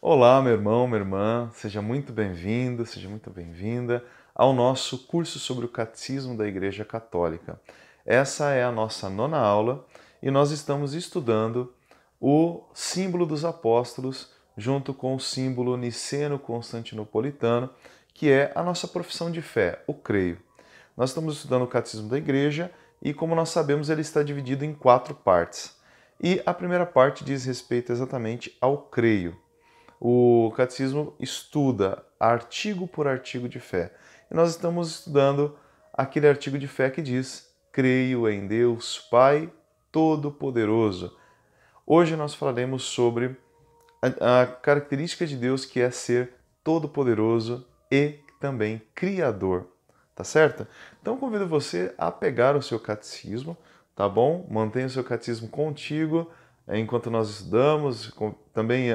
Olá, meu irmão, minha irmã, seja muito bem-vindo, seja muito bem-vinda ao nosso curso sobre o Catecismo da Igreja Católica. Essa é a nossa nona aula e nós estamos estudando o símbolo dos apóstolos junto com o símbolo niceno-constantinopolitano, que é a nossa profissão de fé, o creio. Nós estamos estudando o Catecismo da Igreja e, como nós sabemos, ele está dividido em quatro partes. E a primeira parte diz respeito exatamente ao creio. O catecismo estuda artigo por artigo de fé. E nós estamos estudando aquele artigo de fé que diz: Creio em Deus, Pai Todo-Poderoso. Hoje nós falaremos sobre a, a característica de Deus que é ser todo-poderoso e também criador, tá certo? Então convido você a pegar o seu catecismo, tá bom? Mantenha o seu catecismo contigo é, enquanto nós estudamos. Também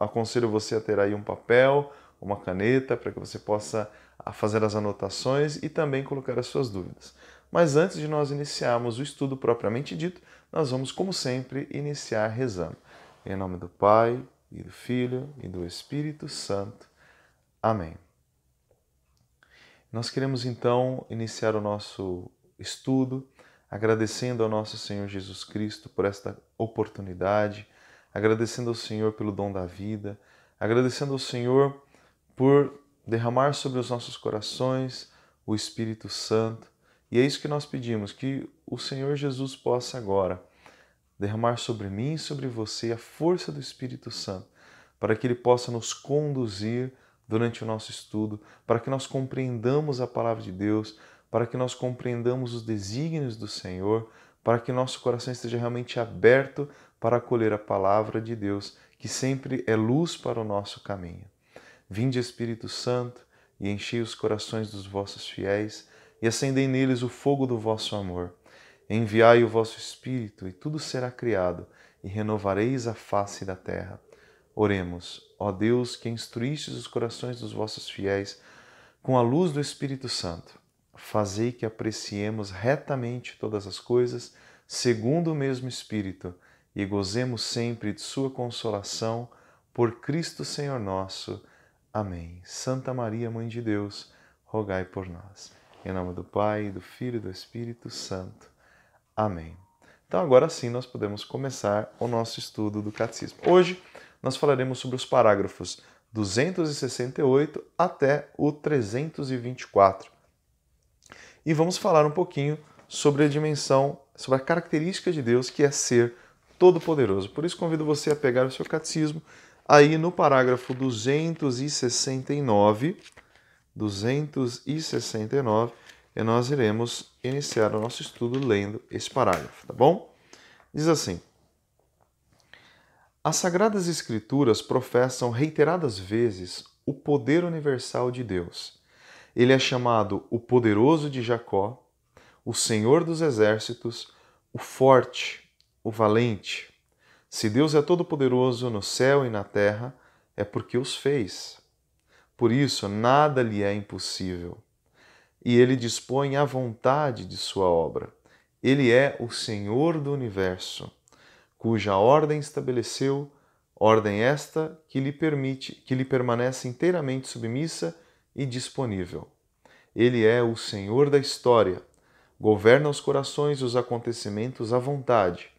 aconselho você a ter aí um papel, uma caneta, para que você possa ah, fazer as anotações e também colocar as suas dúvidas. Mas antes de nós iniciarmos o estudo propriamente dito, nós vamos, como sempre, iniciar rezando. Em nome do Pai, e do Filho, e do Espírito Santo. Amém. Nós queremos então iniciar o nosso estudo agradecendo ao nosso Senhor Jesus Cristo por esta oportunidade, agradecendo ao Senhor pelo dom da vida, agradecendo ao Senhor por derramar sobre os nossos corações o Espírito Santo. E é isso que nós pedimos, que o Senhor Jesus possa agora derramar sobre mim e sobre você a força do Espírito Santo, para que ele possa nos conduzir durante o nosso estudo, para que nós compreendamos a palavra de Deus, para que nós compreendamos os desígnios do Senhor, para que nosso coração esteja realmente aberto para acolher a palavra de Deus, que sempre é luz para o nosso caminho. Vinde, Espírito Santo, e enchei os corações dos vossos fiéis, e acendei neles o fogo do vosso amor. Enviai o vosso Espírito, e tudo será criado, e renovareis a face da terra. Oremos, ó Deus, que instruístes os corações dos vossos fiéis com a luz do Espírito Santo fazei que apreciemos retamente todas as coisas, segundo o mesmo Espírito, e gozemos sempre de Sua consolação, por Cristo Senhor nosso. Amém. Santa Maria, Mãe de Deus, rogai por nós. Em nome do Pai, do Filho e do Espírito Santo. Amém. Então, agora sim, nós podemos começar o nosso estudo do Catecismo. Hoje, nós falaremos sobre os parágrafos 268 até o 324 e vamos falar um pouquinho sobre a dimensão, sobre a característica de Deus que é ser todo-poderoso. Por isso convido você a pegar o seu catecismo aí no parágrafo 269, 269, e nós iremos iniciar o nosso estudo lendo esse parágrafo, tá bom? Diz assim: As sagradas escrituras professam reiteradas vezes o poder universal de Deus ele é chamado o poderoso de Jacó, o Senhor dos exércitos, o forte, o valente. Se Deus é todo-poderoso no céu e na terra, é porque os fez. Por isso, nada lhe é impossível. E ele dispõe à vontade de sua obra. Ele é o Senhor do universo, cuja ordem estabeleceu, ordem esta que lhe permite, que lhe permanece inteiramente submissa e disponível. Ele é o Senhor da história, governa os corações e os acontecimentos à vontade.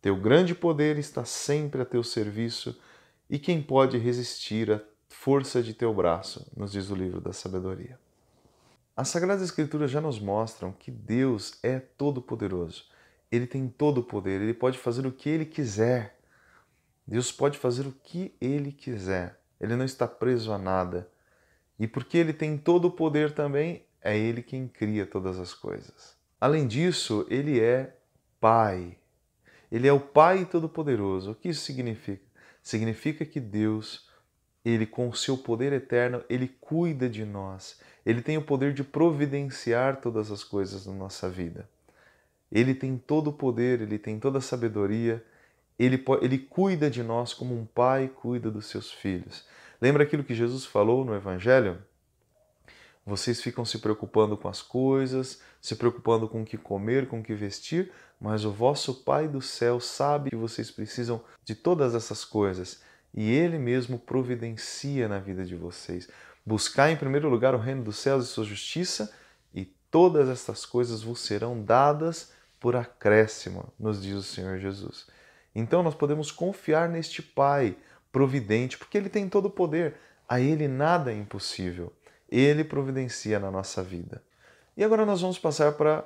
Teu grande poder está sempre a teu serviço, e quem pode resistir à força de teu braço? Nos diz o livro da sabedoria. As Sagradas Escrituras já nos mostram que Deus é todo-poderoso. Ele tem todo o poder, ele pode fazer o que ele quiser. Deus pode fazer o que ele quiser. Ele não está preso a nada. E porque ele tem todo o poder também, é ele quem cria todas as coisas. Além disso, ele é Pai. Ele é o Pai Todo-Poderoso. O que isso significa? Significa que Deus, ele com o seu poder eterno, ele cuida de nós. Ele tem o poder de providenciar todas as coisas na nossa vida. Ele tem todo o poder, ele tem toda a sabedoria. Ele, ele cuida de nós como um pai cuida dos seus filhos. Lembra aquilo que Jesus falou no Evangelho? Vocês ficam se preocupando com as coisas, se preocupando com o que comer, com o que vestir, mas o vosso Pai do céu sabe que vocês precisam de todas essas coisas e Ele mesmo providencia na vida de vocês. Buscar em primeiro lugar o reino dos céus e sua justiça, e todas estas coisas vos serão dadas por acréscimo, nos diz o Senhor Jesus. Então nós podemos confiar neste Pai providente, porque Ele tem todo o poder. A Ele nada é impossível. Ele providencia na nossa vida. E agora nós vamos passar para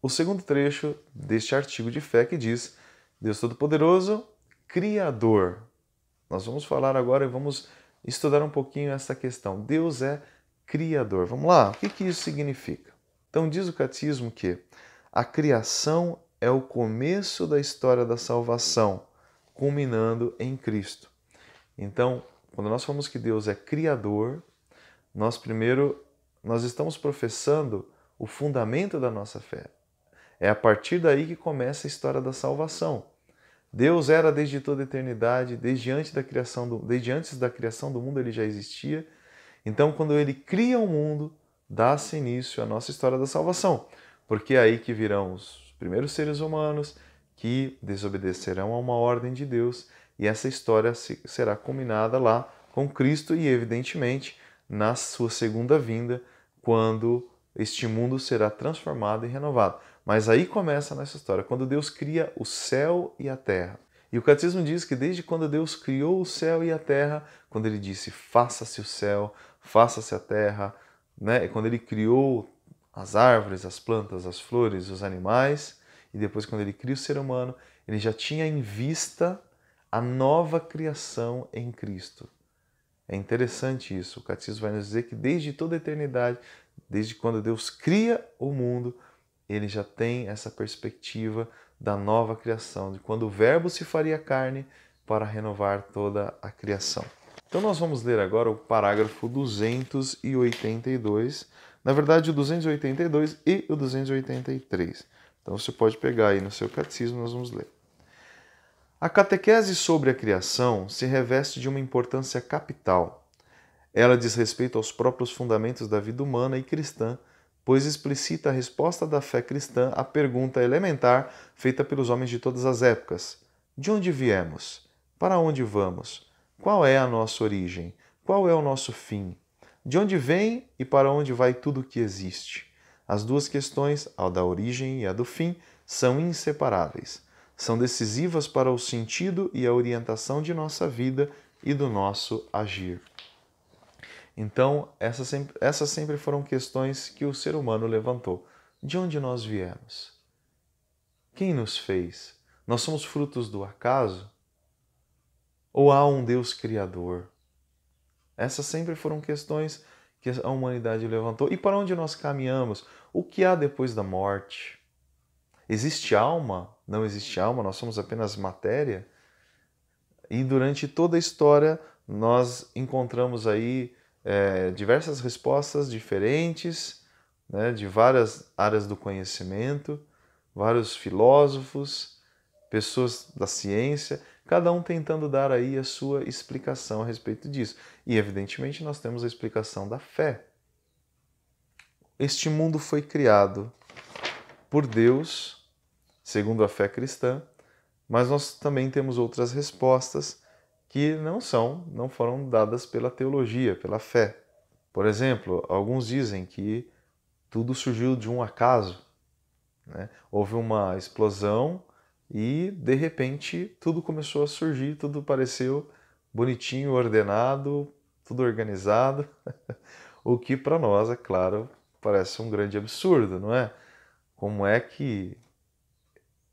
o segundo trecho deste artigo de fé que diz: Deus Todo-Poderoso, Criador. Nós vamos falar agora e vamos estudar um pouquinho essa questão. Deus é Criador. Vamos lá, o que, que isso significa? Então, diz o catecismo que a criação é o começo da história da salvação, culminando em Cristo. Então, quando nós falamos que Deus é criador, nós primeiro nós estamos professando o fundamento da nossa fé. É a partir daí que começa a história da salvação. Deus era desde toda a eternidade, desde antes da criação do, desde antes da criação do mundo ele já existia. Então, quando ele cria o mundo, dá-se início à nossa história da salvação, porque é aí que virão os primeiros seres humanos que desobedecerão a uma ordem de Deus e essa história será culminada lá com Cristo e, evidentemente, na sua segunda vinda, quando este mundo será transformado e renovado. Mas aí começa nessa história, quando Deus cria o céu e a terra. E o catecismo diz que desde quando Deus criou o céu e a terra, quando ele disse faça-se o céu, faça-se a terra, né? É quando ele criou as árvores, as plantas, as flores, os animais, e depois quando ele cria o ser humano, ele já tinha em vista a nova criação em Cristo. É interessante isso. O catecismo vai nos dizer que desde toda a eternidade, desde quando Deus cria o mundo, ele já tem essa perspectiva da nova criação, de quando o Verbo se faria carne para renovar toda a criação. Então nós vamos ler agora o parágrafo 282, na verdade o 282 e o 283. Então você pode pegar aí no seu catecismo, nós vamos ler. A catequese sobre a criação se reveste de uma importância capital. Ela diz respeito aos próprios fundamentos da vida humana e cristã, pois explicita a resposta da fé cristã à pergunta elementar feita pelos homens de todas as épocas: De onde viemos? Para onde vamos? Qual é a nossa origem? Qual é o nosso fim? De onde vem e para onde vai tudo o que existe? As duas questões, a da origem e a do fim, são inseparáveis são decisivas para o sentido e a orientação de nossa vida e do nosso agir. Então, essas sempre, essas sempre foram questões que o ser humano levantou. De onde nós viemos? Quem nos fez? Nós somos frutos do acaso? Ou há um Deus Criador? Essas sempre foram questões que a humanidade levantou. E para onde nós caminhamos? O que há depois da morte? Existe alma? Não existe alma, nós somos apenas matéria. E durante toda a história nós encontramos aí é, diversas respostas diferentes, né, de várias áreas do conhecimento, vários filósofos, pessoas da ciência, cada um tentando dar aí a sua explicação a respeito disso. E evidentemente nós temos a explicação da fé. Este mundo foi criado por Deus, segundo a fé cristã, mas nós também temos outras respostas que não são, não foram dadas pela teologia, pela fé. Por exemplo, alguns dizem que tudo surgiu de um acaso. Né? Houve uma explosão e, de repente, tudo começou a surgir, tudo pareceu bonitinho, ordenado, tudo organizado. o que para nós, é claro, parece um grande absurdo, não é? como é que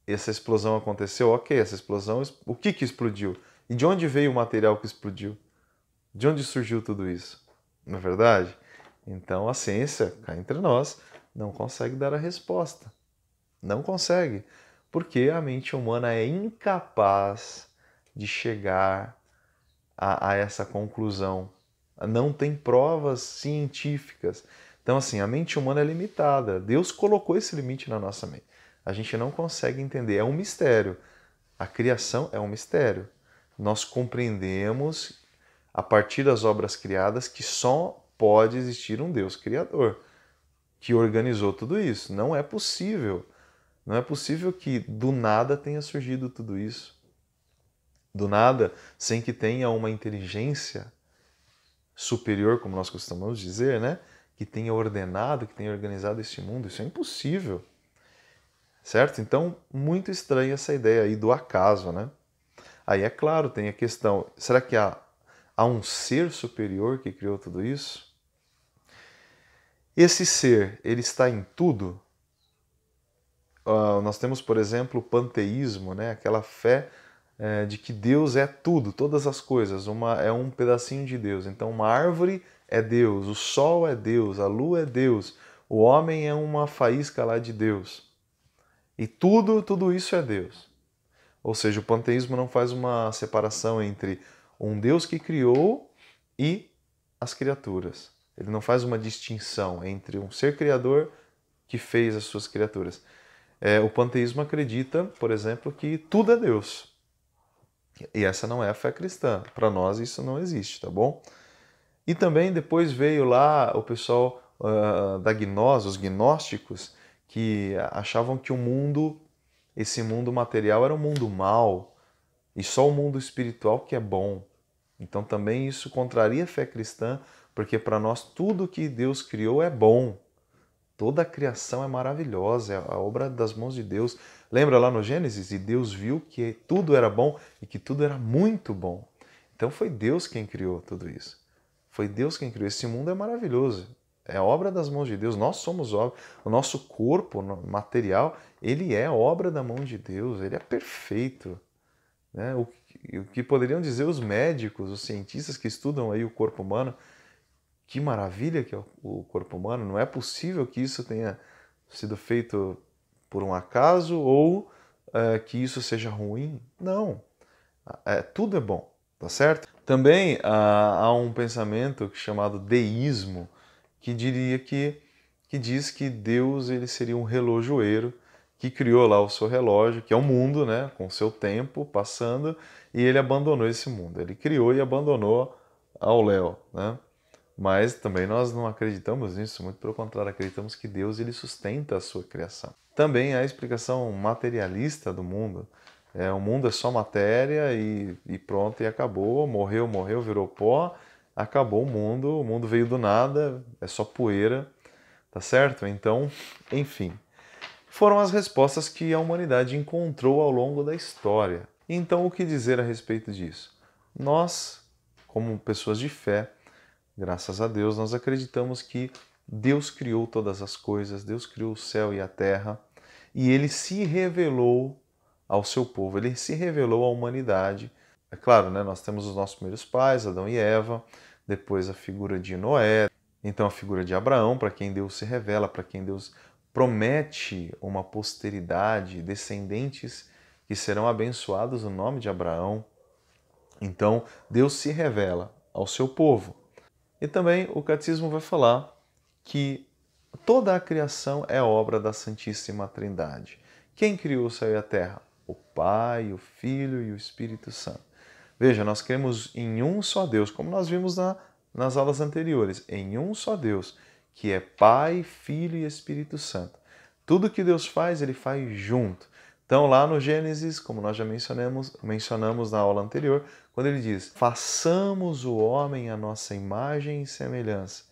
essa explosão aconteceu? Ok, essa explosão, o que que explodiu? E de onde veio o material que explodiu? De onde surgiu tudo isso? Não é verdade? Então a ciência, cá entre nós, não consegue dar a resposta. Não consegue. Porque a mente humana é incapaz de chegar a, a essa conclusão. Não tem provas científicas então, assim, a mente humana é limitada. Deus colocou esse limite na nossa mente. A gente não consegue entender. É um mistério. A criação é um mistério. Nós compreendemos, a partir das obras criadas, que só pode existir um Deus criador que organizou tudo isso. Não é possível. Não é possível que do nada tenha surgido tudo isso. Do nada, sem que tenha uma inteligência superior, como nós costumamos dizer, né? que tenha ordenado, que tenha organizado este mundo. Isso é impossível. Certo? Então, muito estranha essa ideia aí do acaso, né? Aí é claro, tem a questão: será que há, há um ser superior que criou tudo isso? Esse ser, ele está em tudo? Uh, nós temos, por exemplo, o panteísmo, né? aquela fé é, de que Deus é tudo, todas as coisas, uma, é um pedacinho de Deus. Então, uma árvore é Deus, o sol é Deus, a lua é Deus, o homem é uma faísca lá de Deus. E tudo, tudo isso é Deus. Ou seja, o panteísmo não faz uma separação entre um Deus que criou e as criaturas. Ele não faz uma distinção entre um ser criador que fez as suas criaturas. É, o panteísmo acredita, por exemplo, que tudo é Deus. E essa não é a fé cristã. Para nós isso não existe, tá bom? E também depois veio lá o pessoal uh, da gnose, os gnósticos, que achavam que o mundo, esse mundo material era um mundo mau e só o mundo espiritual que é bom. Então também isso contraria a fé cristã, porque para nós tudo que Deus criou é bom. Toda a criação é maravilhosa, é a obra das mãos de Deus. Lembra lá no Gênesis? E Deus viu que tudo era bom e que tudo era muito bom. Então foi Deus quem criou tudo isso. Foi Deus quem criou. Esse mundo é maravilhoso. É obra das mãos de Deus. Nós somos obra. O nosso corpo material, ele é obra da mão de Deus. Ele é perfeito. Né? O, o que poderiam dizer os médicos, os cientistas que estudam aí o corpo humano, que maravilha que é o corpo humano. Não é possível que isso tenha sido feito por um acaso ou uh, que isso seja ruim. Não. É, tudo é bom, tá certo? Também uh, há um pensamento chamado deísmo que diria que que diz que Deus ele seria um relojoeiro que criou lá o seu relógio, que é o mundo, né, com o seu tempo passando, e ele abandonou esse mundo. Ele criou e abandonou ao Léo, né? Mas também nós não acreditamos nisso, muito pelo contrário, acreditamos que Deus ele sustenta a sua criação. Também há a explicação materialista do mundo, é, o mundo é só matéria e, e pronto, e acabou. Morreu, morreu, virou pó, acabou o mundo, o mundo veio do nada, é só poeira, tá certo? Então, enfim. Foram as respostas que a humanidade encontrou ao longo da história. Então, o que dizer a respeito disso? Nós, como pessoas de fé, graças a Deus, nós acreditamos que Deus criou todas as coisas, Deus criou o céu e a terra, e ele se revelou ao seu povo. Ele se revelou à humanidade. É claro, né, nós temos os nossos primeiros pais, Adão e Eva, depois a figura de Noé, então a figura de Abraão, para quem Deus se revela, para quem Deus promete uma posteridade, descendentes que serão abençoados no nome de Abraão. Então, Deus se revela ao seu povo. E também o catecismo vai falar que toda a criação é obra da Santíssima Trindade. Quem criou o céu e a terra? o Pai, o Filho e o Espírito Santo. Veja, nós cremos em um só Deus, como nós vimos na, nas aulas anteriores, em um só Deus, que é Pai, Filho e Espírito Santo. Tudo que Deus faz, ele faz junto. Então, lá no Gênesis, como nós já mencionamos, mencionamos na aula anterior, quando ele diz: façamos o homem a nossa imagem e semelhança.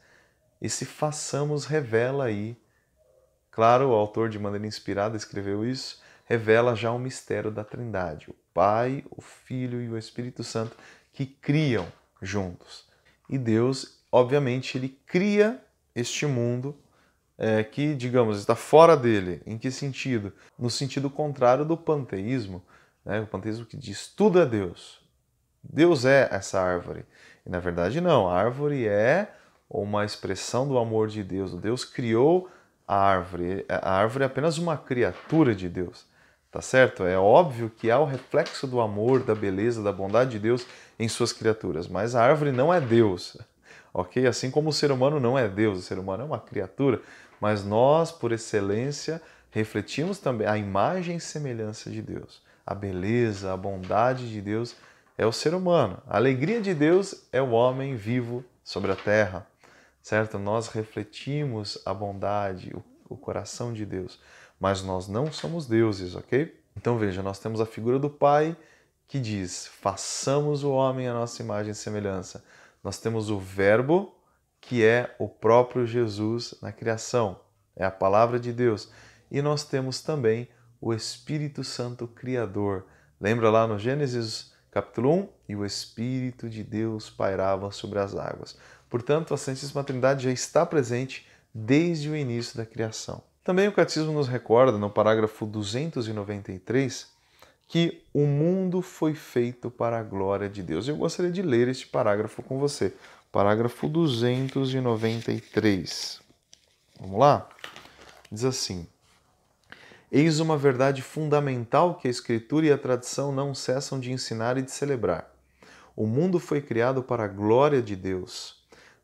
Esse façamos revela aí. Claro, o autor, de maneira inspirada, escreveu isso, revela já o mistério da Trindade, o Pai, o Filho e o Espírito Santo que criam juntos. E Deus, obviamente, ele cria este mundo é, que, digamos, está fora dele. Em que sentido? No sentido contrário do panteísmo, né? o panteísmo que diz tudo é Deus. Deus é essa árvore. E na verdade, não. A árvore é uma expressão do amor de Deus. Deus criou a árvore. A árvore é apenas uma criatura de Deus. Tá certo? É óbvio que há o reflexo do amor, da beleza, da bondade de Deus em suas criaturas, mas a árvore não é Deus, ok? Assim como o ser humano não é Deus, o ser humano é uma criatura, mas nós, por excelência, refletimos também a imagem e semelhança de Deus. A beleza, a bondade de Deus é o ser humano. A alegria de Deus é o homem vivo sobre a terra, certo? Nós refletimos a bondade, o coração de Deus mas nós não somos deuses, ok? Então veja, nós temos a figura do Pai que diz: façamos o homem a nossa imagem e semelhança. Nós temos o Verbo, que é o próprio Jesus na criação, é a palavra de Deus. E nós temos também o Espírito Santo Criador. Lembra lá no Gênesis capítulo 1? E o Espírito de Deus pairava sobre as águas. Portanto, a Santíssima Trindade já está presente desde o início da criação. Também o Catecismo nos recorda, no parágrafo 293, que o mundo foi feito para a glória de Deus. Eu gostaria de ler este parágrafo com você. Parágrafo 293. Vamos lá? Diz assim: Eis uma verdade fundamental que a Escritura e a tradição não cessam de ensinar e de celebrar. O mundo foi criado para a glória de Deus.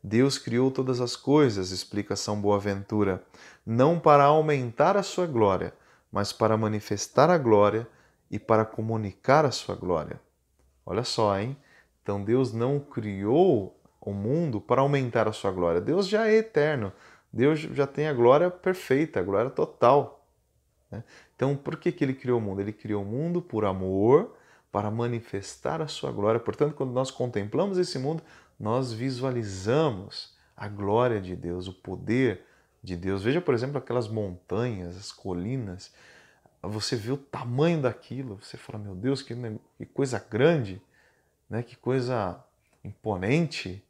Deus criou todas as coisas, explica São Boaventura, não para aumentar a sua glória, mas para manifestar a glória e para comunicar a sua glória. Olha só, hein? Então Deus não criou o mundo para aumentar a sua glória. Deus já é eterno. Deus já tem a glória perfeita, a glória total. Né? Então, por que, que ele criou o mundo? Ele criou o mundo por amor, para manifestar a sua glória. Portanto, quando nós contemplamos esse mundo, nós visualizamos a glória de Deus, o poder de Deus. Veja, por exemplo, aquelas montanhas, as colinas. Você vê o tamanho daquilo, você fala, meu Deus, que, que coisa grande, né? que coisa imponente.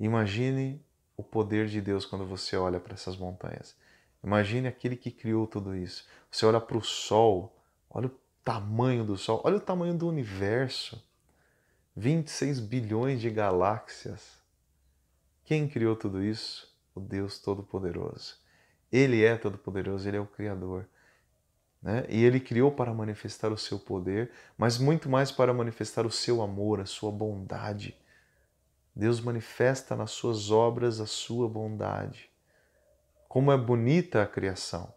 Imagine o poder de Deus quando você olha para essas montanhas. Imagine aquele que criou tudo isso. Você olha para o sol, olha o tamanho do sol, olha o tamanho do universo. 26 bilhões de galáxias. Quem criou tudo isso? o Deus Todo-Poderoso. Ele é Todo-Poderoso, Ele é o Criador. Né? E Ele criou para manifestar o seu poder, mas muito mais para manifestar o seu amor, a sua bondade. Deus manifesta nas suas obras a sua bondade. Como é bonita a criação!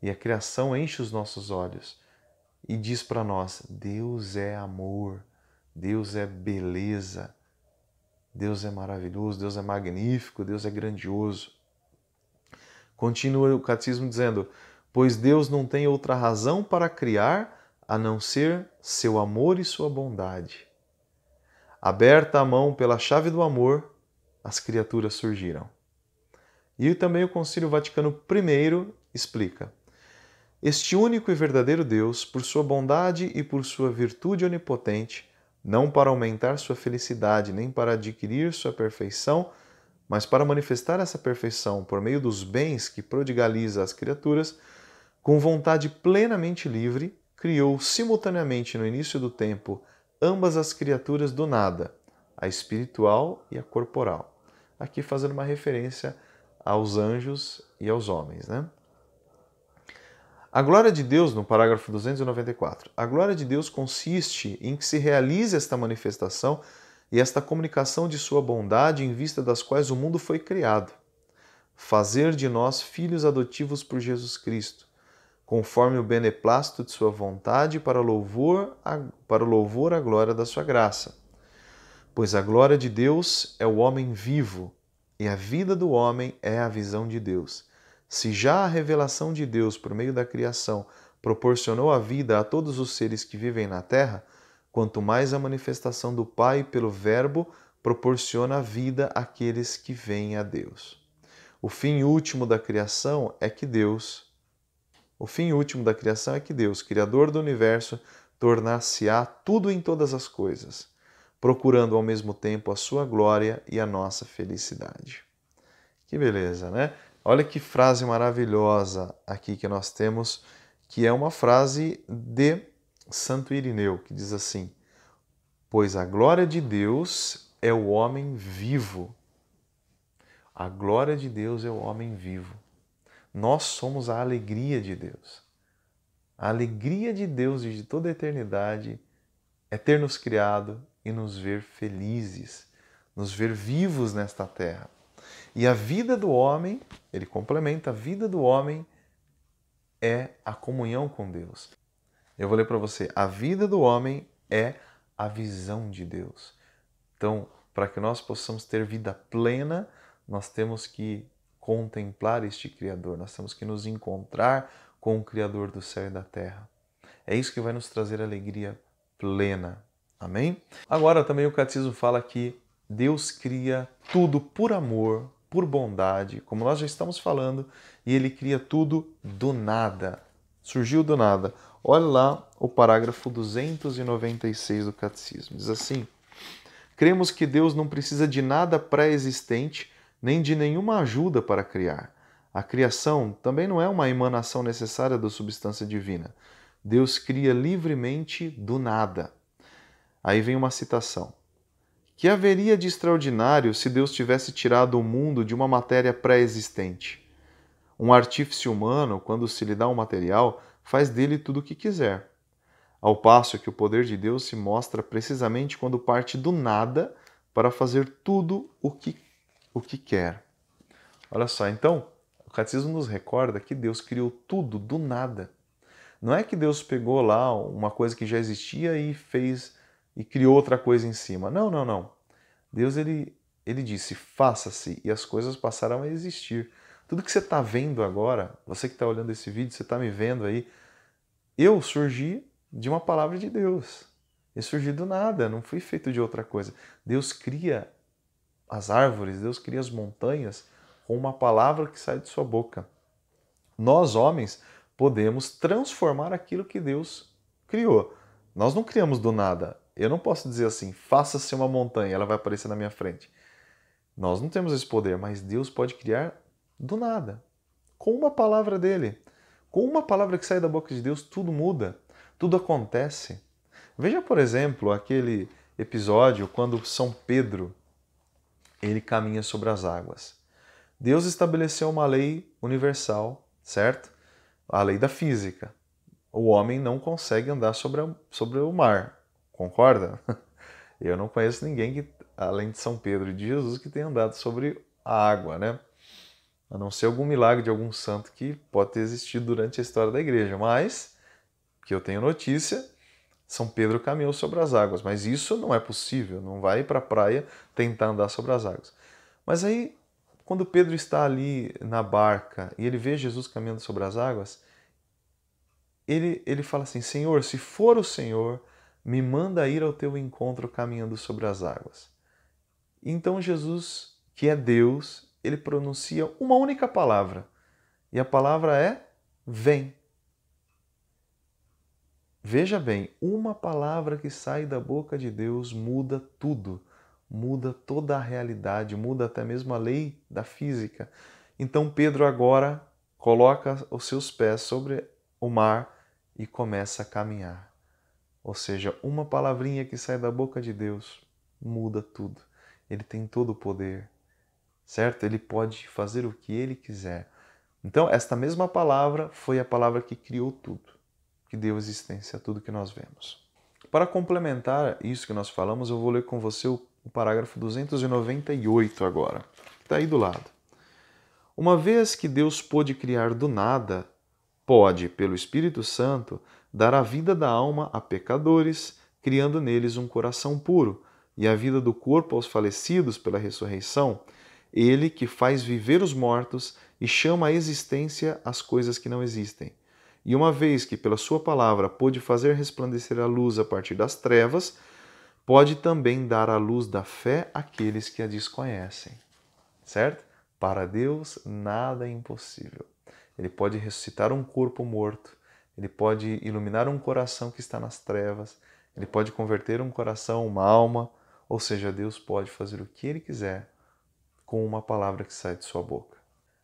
E a criação enche os nossos olhos e diz para nós: Deus é amor, Deus é beleza, Deus é maravilhoso, Deus é magnífico, Deus é grandioso. Continua o catecismo dizendo: Pois Deus não tem outra razão para criar a não ser seu amor e sua bondade. Aberta a mão pela chave do amor, as criaturas surgiram. E também o Concílio Vaticano I explica: Este único e verdadeiro Deus, por sua bondade e por sua virtude onipotente, não para aumentar sua felicidade, nem para adquirir sua perfeição, mas para manifestar essa perfeição por meio dos bens que prodigaliza às criaturas, com vontade plenamente livre, criou simultaneamente no início do tempo ambas as criaturas do nada, a espiritual e a corporal. Aqui fazendo uma referência aos anjos e aos homens, né? A glória de Deus, no parágrafo 294, a glória de Deus consiste em que se realize esta manifestação e esta comunicação de sua bondade em vista das quais o mundo foi criado. Fazer de nós filhos adotivos por Jesus Cristo, conforme o beneplácito de sua vontade, para louvor, a, para louvor à glória da sua graça. Pois a glória de Deus é o homem vivo, e a vida do homem é a visão de Deus. Se já a revelação de Deus por meio da criação proporcionou a vida a todos os seres que vivem na terra, quanto mais a manifestação do Pai pelo Verbo proporciona a vida àqueles que vêm a Deus. O fim último da criação é que Deus, o fim último da criação é que Deus, criador do universo, tornar-se-á tudo em todas as coisas, procurando ao mesmo tempo a sua glória e a nossa felicidade. Que beleza, né? Olha que frase maravilhosa aqui que nós temos, que é uma frase de Santo Irineu, que diz assim: Pois a glória de Deus é o homem vivo. A glória de Deus é o homem vivo. Nós somos a alegria de Deus. A alegria de Deus de toda a eternidade é ter nos criado e nos ver felizes, nos ver vivos nesta terra. E a vida do homem, ele complementa, a vida do homem é a comunhão com Deus. Eu vou ler para você: a vida do homem é a visão de Deus. Então, para que nós possamos ter vida plena, nós temos que contemplar este Criador, nós temos que nos encontrar com o Criador do céu e da terra. É isso que vai nos trazer alegria plena. Amém? Agora, também o Catecismo fala que Deus cria tudo por amor por bondade, como nós já estamos falando, e ele cria tudo do nada. Surgiu do nada. Olha lá o parágrafo 296 do Catecismo. Diz assim: Cremos que Deus não precisa de nada pré-existente, nem de nenhuma ajuda para criar. A criação também não é uma emanação necessária da substância divina. Deus cria livremente do nada. Aí vem uma citação. Que haveria de extraordinário se Deus tivesse tirado o mundo de uma matéria pré-existente? Um artífice humano, quando se lhe dá um material, faz dele tudo o que quiser. Ao passo que o poder de Deus se mostra precisamente quando parte do nada para fazer tudo o que, o que quer. Olha só, então, o catecismo nos recorda que Deus criou tudo do nada. Não é que Deus pegou lá uma coisa que já existia e fez e criou outra coisa em cima. Não, não, não. Deus ele, ele disse: faça-se e as coisas passaram a existir. Tudo que você está vendo agora, você que está olhando esse vídeo, você está me vendo aí, eu surgi de uma palavra de Deus. Eu surgi do nada, não fui feito de outra coisa. Deus cria as árvores, Deus cria as montanhas com uma palavra que sai de sua boca. Nós, homens, podemos transformar aquilo que Deus criou. Nós não criamos do nada. Eu não posso dizer assim, faça-se uma montanha, ela vai aparecer na minha frente. Nós não temos esse poder, mas Deus pode criar do nada, com uma palavra dele. Com uma palavra que sai da boca de Deus, tudo muda, tudo acontece. Veja, por exemplo, aquele episódio quando São Pedro ele caminha sobre as águas. Deus estabeleceu uma lei universal, certo? A lei da física. O homem não consegue andar sobre, a, sobre o mar. Concorda? Eu não conheço ninguém que, além de São Pedro e de Jesus, que tenha andado sobre a água, né? A não ser algum milagre de algum santo que pode ter existido durante a história da igreja. Mas, que eu tenho notícia, São Pedro caminhou sobre as águas. Mas isso não é possível. Não vai para a praia tentar andar sobre as águas. Mas aí, quando Pedro está ali na barca e ele vê Jesus caminhando sobre as águas, ele, ele fala assim: Senhor, se for o Senhor, me manda ir ao teu encontro caminhando sobre as águas. Então Jesus, que é Deus, ele pronuncia uma única palavra. E a palavra é vem. Veja bem, uma palavra que sai da boca de Deus muda tudo, muda toda a realidade, muda até mesmo a lei da física. Então Pedro agora coloca os seus pés sobre o mar e começa a caminhar. Ou seja, uma palavrinha que sai da boca de Deus muda tudo. Ele tem todo o poder, certo? Ele pode fazer o que ele quiser. Então, esta mesma palavra foi a palavra que criou tudo, que deu existência a tudo que nós vemos. Para complementar isso que nós falamos, eu vou ler com você o, parágrafo 298 agora, que está aí do lado. Uma vez que Deus pôde criar do nada, pode, pelo Espírito Santo, Dar a vida da alma a pecadores, criando neles um coração puro, e a vida do corpo aos falecidos pela ressurreição. Ele que faz viver os mortos e chama à existência as coisas que não existem. E uma vez que pela sua palavra pôde fazer resplandecer a luz a partir das trevas, pode também dar a luz da fé àqueles que a desconhecem. Certo? Para Deus nada é impossível. Ele pode ressuscitar um corpo morto, ele pode iluminar um coração que está nas trevas, ele pode converter um coração, uma alma, ou seja, Deus pode fazer o que ele quiser com uma palavra que sai de sua boca.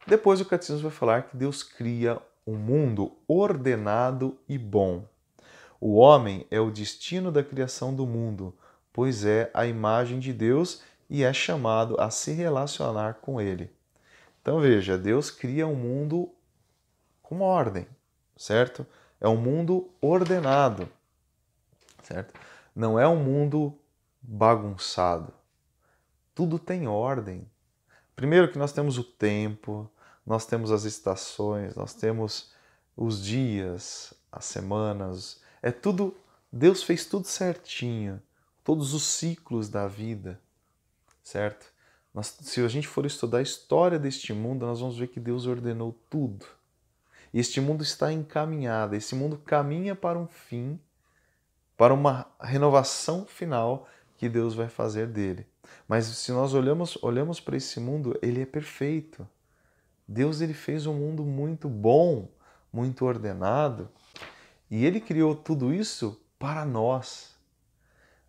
Depois o catecismo vai falar que Deus cria um mundo ordenado e bom. O homem é o destino da criação do mundo, pois é a imagem de Deus e é chamado a se relacionar com ele. Então veja, Deus cria um mundo com uma ordem, certo? é um mundo ordenado, certo? Não é um mundo bagunçado. Tudo tem ordem. Primeiro que nós temos o tempo, nós temos as estações, nós temos os dias, as semanas, é tudo Deus fez tudo certinho, todos os ciclos da vida, certo? Nós, se a gente for estudar a história deste mundo, nós vamos ver que Deus ordenou tudo. Este mundo está encaminhado, esse mundo caminha para um fim, para uma renovação final que Deus vai fazer dele. Mas se nós olhamos, olhamos para esse mundo, ele é perfeito. Deus ele fez um mundo muito bom, muito ordenado, e ele criou tudo isso para nós.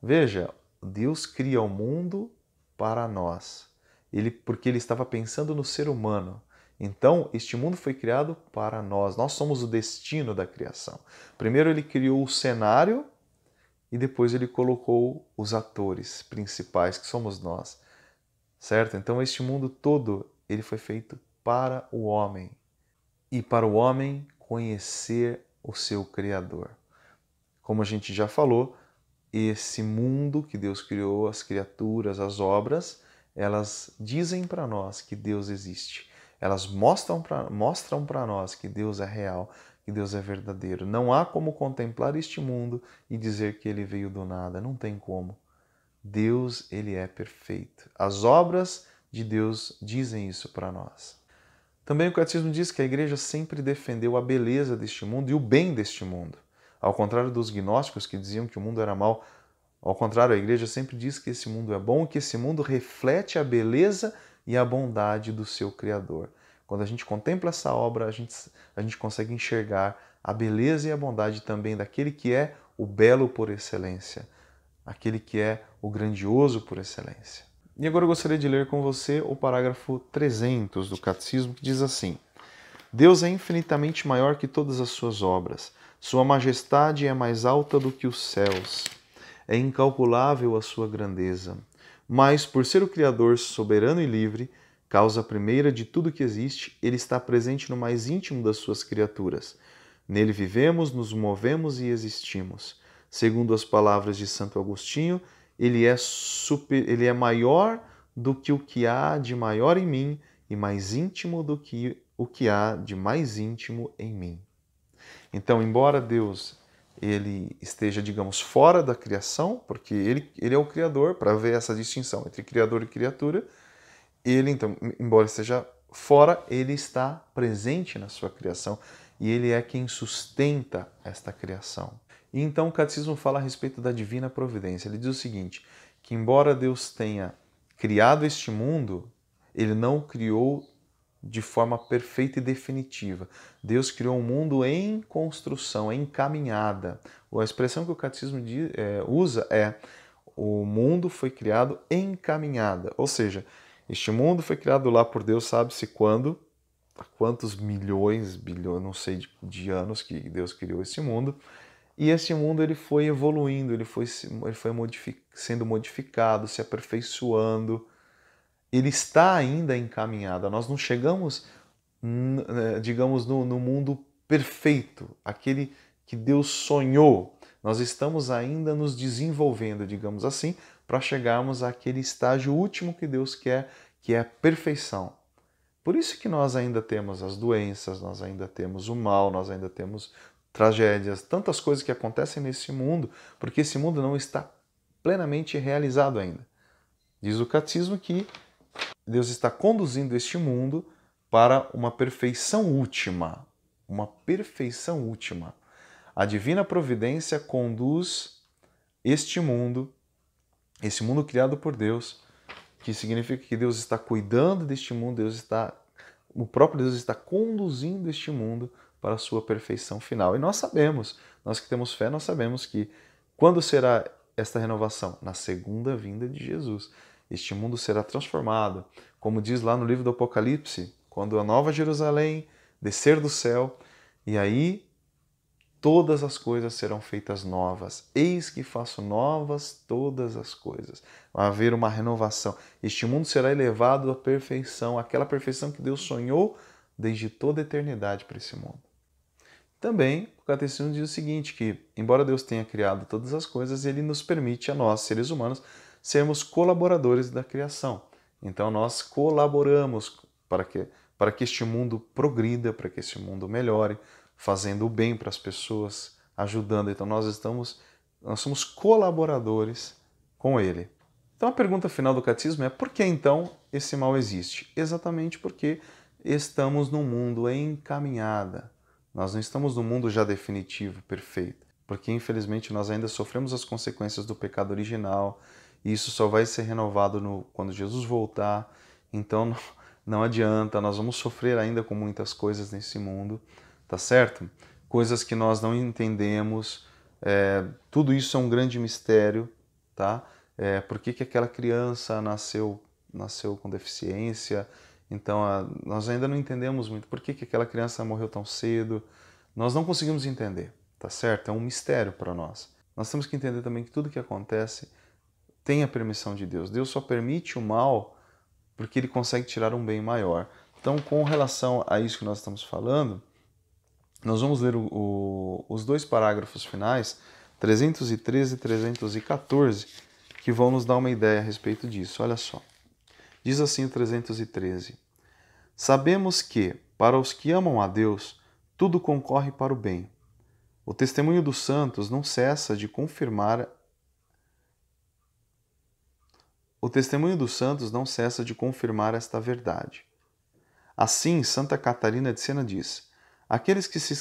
Veja, Deus cria o mundo para nós. Ele porque ele estava pensando no ser humano. Então, este mundo foi criado para nós. Nós somos o destino da criação. Primeiro ele criou o cenário e depois ele colocou os atores principais que somos nós. Certo? Então, este mundo todo ele foi feito para o homem e para o homem conhecer o seu criador. Como a gente já falou, esse mundo que Deus criou, as criaturas, as obras, elas dizem para nós que Deus existe elas mostram para mostram nós que Deus é real, que Deus é verdadeiro. Não há como contemplar este mundo e dizer que ele veio do nada. Não tem como. Deus, ele é perfeito. As obras de Deus dizem isso para nós. Também o catecismo diz que a igreja sempre defendeu a beleza deste mundo e o bem deste mundo. Ao contrário dos gnósticos que diziam que o mundo era mau, ao contrário, a igreja sempre diz que esse mundo é bom, que esse mundo reflete a beleza e a bondade do seu Criador. Quando a gente contempla essa obra, a gente, a gente consegue enxergar a beleza e a bondade também daquele que é o belo por excelência, aquele que é o grandioso por excelência. E agora eu gostaria de ler com você o parágrafo 300 do Catecismo, que diz assim: Deus é infinitamente maior que todas as suas obras. Sua majestade é mais alta do que os céus. É incalculável a sua grandeza mas, por ser o Criador soberano e livre, causa primeira de tudo que existe, ele está presente no mais íntimo das suas criaturas. Nele vivemos, nos movemos e existimos. Segundo as palavras de Santo Agostinho, ele é, super, ele é maior do que o que há de maior em mim e mais íntimo do que o que há de mais íntimo em mim. Então, embora Deus ele esteja, digamos, fora da criação, porque ele, ele é o criador, para ver essa distinção entre criador e criatura, ele, então, embora esteja fora, ele está presente na sua criação e ele é quem sustenta esta criação. E então o catecismo fala a respeito da divina providência. Ele diz o seguinte: que embora Deus tenha criado este mundo, ele não criou de forma perfeita e definitiva. Deus criou um mundo em construção, em caminhada. A expressão que o catecismo é, usa é: o mundo foi criado em caminhada. Ou seja, este mundo foi criado lá por Deus, sabe-se quando, há quantos milhões, bilhões, não sei, de, de anos que Deus criou esse mundo. E esse mundo ele foi evoluindo, ele foi, ele foi modific, sendo modificado, se aperfeiçoando ele está ainda encaminhado. Nós não chegamos, digamos, no, no mundo perfeito, aquele que Deus sonhou. Nós estamos ainda nos desenvolvendo, digamos assim, para chegarmos àquele estágio último que Deus quer, que é a perfeição. Por isso que nós ainda temos as doenças, nós ainda temos o mal, nós ainda temos tragédias, tantas coisas que acontecem nesse mundo, porque esse mundo não está plenamente realizado ainda. Diz o catecismo que Deus está conduzindo este mundo para uma perfeição última, uma perfeição última. A divina providência conduz este mundo, esse mundo criado por Deus, que significa que Deus está cuidando deste mundo, Deus está o próprio Deus está conduzindo este mundo para a sua perfeição final. E nós sabemos, nós que temos fé, nós sabemos que quando será esta renovação? Na segunda vinda de Jesus. Este mundo será transformado, como diz lá no livro do Apocalipse, quando a nova Jerusalém descer do céu, e aí todas as coisas serão feitas novas. Eis que faço novas todas as coisas. Vai haver uma renovação. Este mundo será elevado à perfeição, aquela perfeição que Deus sonhou desde toda a eternidade para esse mundo. Também o catecismo diz o seguinte, que embora Deus tenha criado todas as coisas, ele nos permite a nós, seres humanos, sermos colaboradores da criação. Então nós colaboramos para que, para que este mundo progrida, para que este mundo melhore, fazendo o bem para as pessoas, ajudando. Então nós estamos, nós somos colaboradores com ele. Então a pergunta final do catecismo é por que então esse mal existe? Exatamente porque estamos num mundo encaminhada. Nós não estamos num mundo já definitivo, perfeito, porque infelizmente nós ainda sofremos as consequências do pecado original, e isso só vai ser renovado no, quando Jesus voltar. Então não, não adianta, nós vamos sofrer ainda com muitas coisas nesse mundo, tá certo? Coisas que nós não entendemos. É, tudo isso é um grande mistério, tá? É, por que, que aquela criança nasceu, nasceu com deficiência? Então a, nós ainda não entendemos muito por que, que aquela criança morreu tão cedo. Nós não conseguimos entender, tá certo? É um mistério para nós. Nós temos que entender também que tudo que acontece tem a permissão de Deus. Deus só permite o mal porque ele consegue tirar um bem maior. Então, com relação a isso que nós estamos falando, nós vamos ler o, o, os dois parágrafos finais, 313 e 314, que vão nos dar uma ideia a respeito disso. Olha só. Diz assim o 313: Sabemos que, para os que amam a Deus, tudo concorre para o bem. O testemunho dos santos não cessa de confirmar O testemunho dos santos não cessa de confirmar esta verdade. Assim, Santa Catarina de Sena diz: Aqueles que se,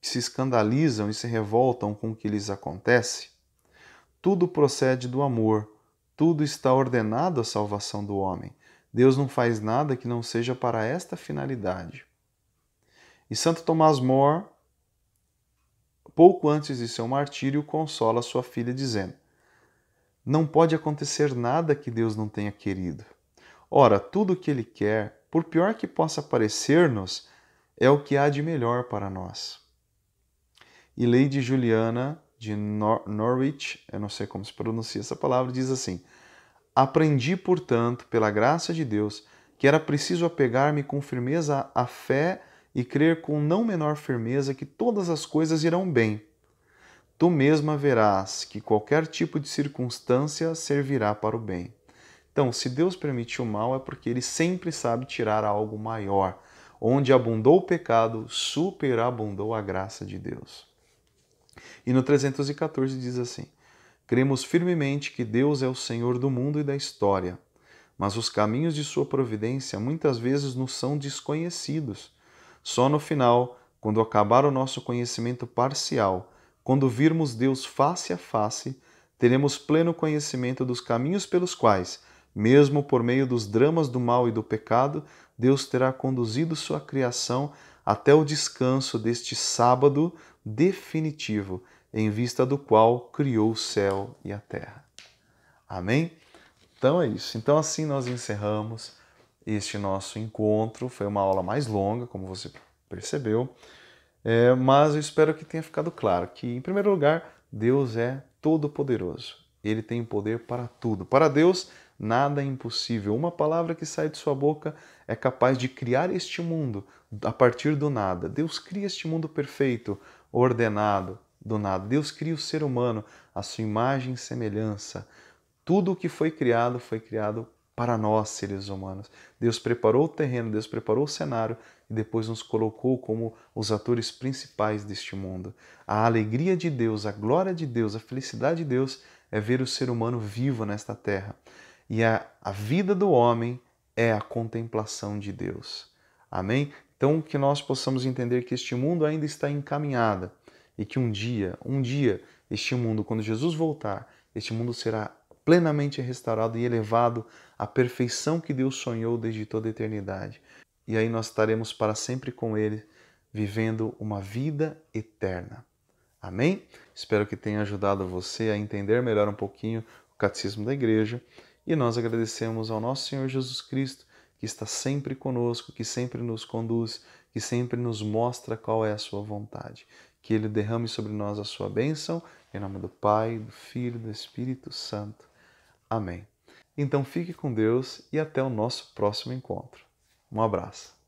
que se escandalizam e se revoltam com o que lhes acontece, tudo procede do amor, tudo está ordenado à salvação do homem. Deus não faz nada que não seja para esta finalidade. E Santo Tomás More, pouco antes de seu martírio, consola sua filha dizendo: não pode acontecer nada que Deus não tenha querido. Ora, tudo o que Ele quer, por pior que possa parecer-nos, é o que há de melhor para nós. E Lady Juliana de Nor Norwich, eu não sei como se pronuncia essa palavra, diz assim: Aprendi, portanto, pela graça de Deus, que era preciso apegar-me com firmeza à fé e crer com não menor firmeza que todas as coisas irão bem Tu mesma verás que qualquer tipo de circunstância servirá para o bem. Então, se Deus permitiu o mal, é porque Ele sempre sabe tirar algo maior. Onde abundou o pecado, superabundou a graça de Deus. E no 314 diz assim: Cremos firmemente que Deus é o Senhor do mundo e da história, mas os caminhos de Sua providência muitas vezes nos são desconhecidos. Só no final, quando acabar o nosso conhecimento parcial, quando virmos Deus face a face, teremos pleno conhecimento dos caminhos pelos quais, mesmo por meio dos dramas do mal e do pecado, Deus terá conduzido sua criação até o descanso deste sábado definitivo, em vista do qual criou o céu e a terra. Amém? Então é isso. Então assim nós encerramos este nosso encontro. Foi uma aula mais longa, como você percebeu. É, mas eu espero que tenha ficado claro que, em primeiro lugar, Deus é todo-poderoso. Ele tem poder para tudo. Para Deus, nada é impossível. Uma palavra que sai de sua boca é capaz de criar este mundo a partir do nada. Deus cria este mundo perfeito, ordenado, do nada. Deus cria o ser humano, a sua imagem e semelhança. Tudo o que foi criado foi criado para nós, seres humanos. Deus preparou o terreno, Deus preparou o cenário e depois nos colocou como os atores principais deste mundo. A alegria de Deus, a glória de Deus, a felicidade de Deus é ver o ser humano vivo nesta terra. E a, a vida do homem é a contemplação de Deus. Amém? Então, que nós possamos entender que este mundo ainda está encaminhada e que um dia, um dia, este mundo, quando Jesus voltar, este mundo será plenamente restaurado e elevado a perfeição que Deus sonhou desde toda a eternidade. E aí nós estaremos para sempre com Ele, vivendo uma vida eterna. Amém? Espero que tenha ajudado você a entender melhor um pouquinho o catecismo da igreja. E nós agradecemos ao nosso Senhor Jesus Cristo, que está sempre conosco, que sempre nos conduz, que sempre nos mostra qual é a sua vontade. Que Ele derrame sobre nós a sua bênção, em nome do Pai, do Filho e do Espírito Santo. Amém. Então fique com Deus e até o nosso próximo encontro. Um abraço.